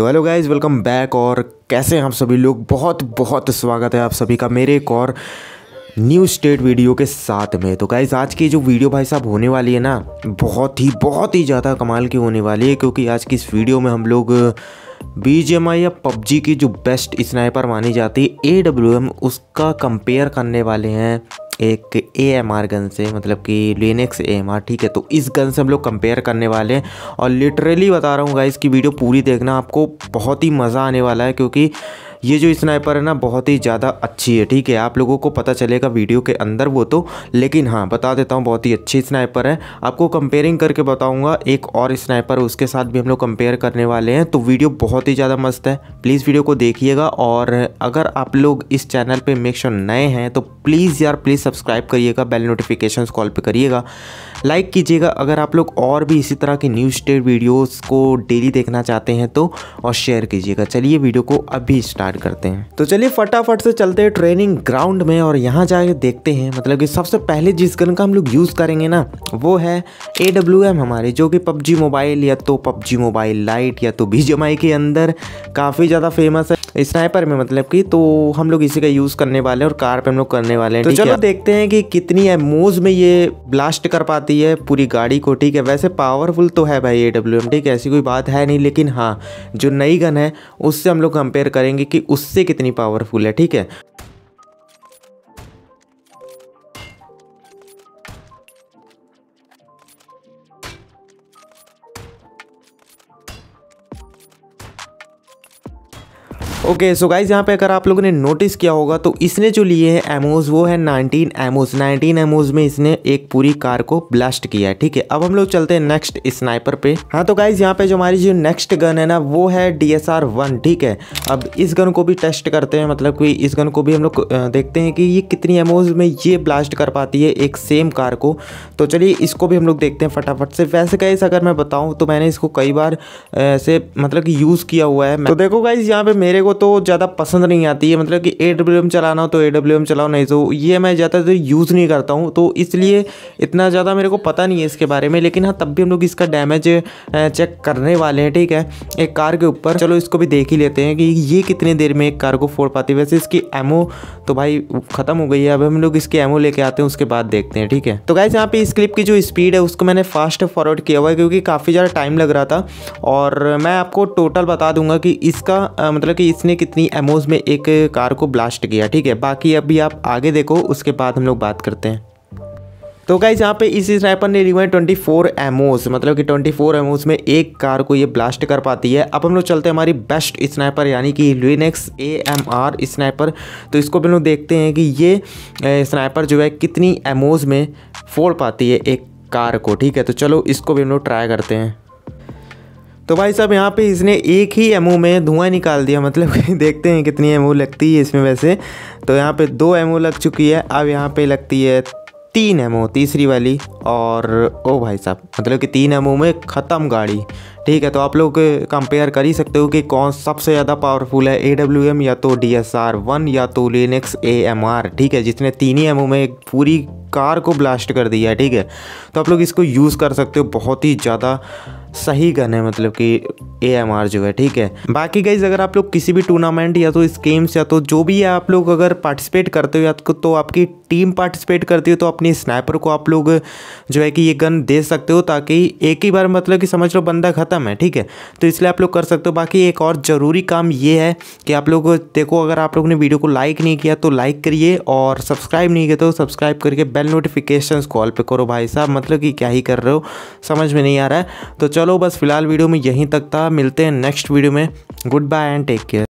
तो hello guys welcome back और कैसे हैं आप सभी लोग बहुत बहुत स्वागत है आप सभी का मेरे एक और न्यू स्टेट वीडियो के साथ में तो गाइज आज की जो वीडियो भाई साहब होने वाली है ना बहुत ही बहुत ही ज़्यादा कमाल की होने वाली है क्योंकि आज की इस वीडियो में हम लोग बी या पबजी की जो बेस्ट स्नाइपर मानी जाती है ए उसका कंपेयर करने वाले हैं एक ए एम आर गन से मतलब कि लिनक्स ए एम आर ठीक है तो इस गन से हम लोग कंपेयर करने वाले हैं और लिटरली बता रहा हूँ गाइस की वीडियो पूरी देखना आपको बहुत ही मज़ा आने वाला है क्योंकि ये जो स्नाइपर है ना बहुत ही ज़्यादा अच्छी है ठीक है आप लोगों को पता चलेगा वीडियो के अंदर वो तो लेकिन हाँ बता देता हूँ बहुत ही अच्छी स्नाइपर है आपको कंपेयरिंग करके बताऊँगा एक और स्नाइपर उसके साथ भी हम लोग कंपेयर करने वाले हैं तो वीडियो बहुत ही ज़्यादा मस्त है प्लीज़ वीडियो को देखिएगा और अगर आप लोग इस चैनल पर मेक श्योर नए हैं तो प्लीज़ यार प्लीज़ सब्सक्राइब करिएगा बेल नोटिफिकेशन कॉल पर करिएगा लाइक कीजिएगा अगर आप लोग और भी इसी तरह की न्यूज़ स्टेट वीडियोज़ को डेली देखना चाहते हैं तो और शेयर कीजिएगा चलिए वीडियो को अभी स्टार्ट स्टार्ट करते हैं तो चलिए फटाफट से चलते हैं ट्रेनिंग ग्राउंड में और यहाँ जाके देखते हैं मतलब कि सबसे पहले जिस गन का हम लोग यूज़ करेंगे ना वो है ए हमारे जो कि पबजी मोबाइल या तो पबजी मोबाइल लाइट या तो बी के अंदर काफ़ी ज़्यादा फेमस है स्नाइपर में मतलब कि तो हम लोग इसी का यूज़ करने वाले हैं और कार पे हम लोग करने वाले हैं तो चलो है? देखते हैं कि कितनी एमोज में ये ब्लास्ट कर पाती है पूरी गाड़ी को ठीक है वैसे पावरफुल तो है भाई ए डब्ल्यू एम ठीक है ऐसी कोई बात है नहीं लेकिन हाँ जो नई गन है उससे हम लोग कंपेयर करेंगे कि उससे कितनी पावरफुल है ठीक है ओके सो गाइज यहाँ पे अगर आप लोगों ने नोटिस किया होगा तो इसने जो लिए है एमोज वो है 19 एमोज 19 एमोज में इसने एक पूरी कार को ब्लास्ट किया है ठीक है अब हम लोग चलते हैं नेक्स्ट स्नाइपर पे हाँ तो गाइज यहाँ पे जो हमारी जो नेक्स्ट गन है ना वो है डी एस आर वन ठीक है अब इस गन को भी टेस्ट करते हैं मतलब कि इस गन को भी हम लोग देखते हैं कि ये कितनी एमोज में ये ब्लास्ट कर पाती है एक सेम कार को तो चलिए इसको भी हम लोग देखते हैं फटाफट से वैसे गाइज अगर मैं बताऊँ तो मैंने इसको कई बार ऐसे मतलब कि यूज़ किया हुआ है तो देखो गाइज यहाँ पे मेरे को को तो ज़्यादा पसंद नहीं आती है मतलब कि ए डब्ल्यू एम चलाना हो तो ए डब्ल्यू एम चलाओ नहीं तो ये मैं ज़्यादा तो यूज़ नहीं करता हूँ तो इसलिए इतना ज़्यादा मेरे को पता नहीं है इसके बारे में लेकिन हाँ तब भी हम लोग इसका डैमेज चेक करने वाले हैं ठीक है एक कार के ऊपर चलो इसको भी देख ही लेते हैं कि ये कितने देर में एक कार को फोड़ पाती है वैसे इसकी एमओ तो भाई ख़त्म हो गई है अब हम लोग इसकी एमओ लेके आते हैं उसके बाद देखते हैं ठीक है तो गाइज यहाँ पे इस क्लिप की जो स्पीड है उसको मैंने फास्ट फॉरवर्ड किया हुआ है क्योंकि काफ़ी ज़्यादा टाइम लग रहा था और मैं आपको टोटल बता दूंगा कि इसका मतलब कि इस इसने कितनी एमोज में एक कार को ब्लास्ट किया ठीक है बाकी अभी आप आगे देखो उसके बाद हम लोग बात करते हैं तो गाइज यहाँ पे इस स्नाइपर ने लिखा है 24 फोर एमोज मतलब कि 24 फोर एमोज में एक कार को ये ब्लास्ट कर पाती है अब हम लोग चलते हैं हमारी बेस्ट स्नाइपर यानी कि Lynx A M R sniper तो इसको भी लोग देखते हैं कि ये स्नाइपर जो है कितनी एमोज में फोड़ पाती है एक कार को ठीक है तो चलो इसको भी हम लोग ट्राई करते हैं तो भाई साहब यहाँ पे इसने एक ही एमओ में धुआं निकाल दिया मतलब देखते हैं कितनी एमओ लगती है इसमें वैसे तो यहाँ पे दो एमओ लग चुकी है अब यहाँ पे लगती है तीन एमओ तीसरी वाली और ओ भाई साहब मतलब कि तीन एमओ में ख़त्म गाड़ी ठीक है तो आप लोग कंपेयर कर ही सकते हो कि कौन सबसे ज़्यादा पावरफुल है ए डब्ल्यू एम या तो डी एस आर वन या तो लिनक्स ए एम आर ठीक है जिसने तीन ही एमओ में पूरी कार को ब्लास्ट कर दिया है ठीक है तो आप लोग इसको यूज़ कर सकते हो बहुत ही ज़्यादा सही गन है मतलब कि ए जो है ठीक है बाकी गाइज अगर आप लोग किसी भी टूर्नामेंट या तो स्कीम्स या तो जो भी है आप लोग अगर पार्टिसिपेट करते हो या तो, तो आपकी टीम पार्टिसिपेट करती हो तो अपनी स्नाइपर को आप लोग जो है कि ये गन दे सकते हो ताकि एक ही बार मतलब कि समझ लो बंदा ख़त्म है ठीक है तो इसलिए आप लोग कर सकते हो बाकी एक और ज़रूरी काम ये है कि आप लोग देखो अगर आप लोग ने वीडियो को लाइक नहीं किया तो लाइक करिए और सब्सक्राइब नहीं किया तो सब्सक्राइब करके बेल नोटिफिकेशन कॉल पर करो भाई साहब मतलब कि क्या ही कर रहे हो समझ में नहीं आ रहा है तो चलो चलो बस फिलहाल वीडियो में यहीं तक था मिलते हैं नेक्स्ट वीडियो में goodbye and take care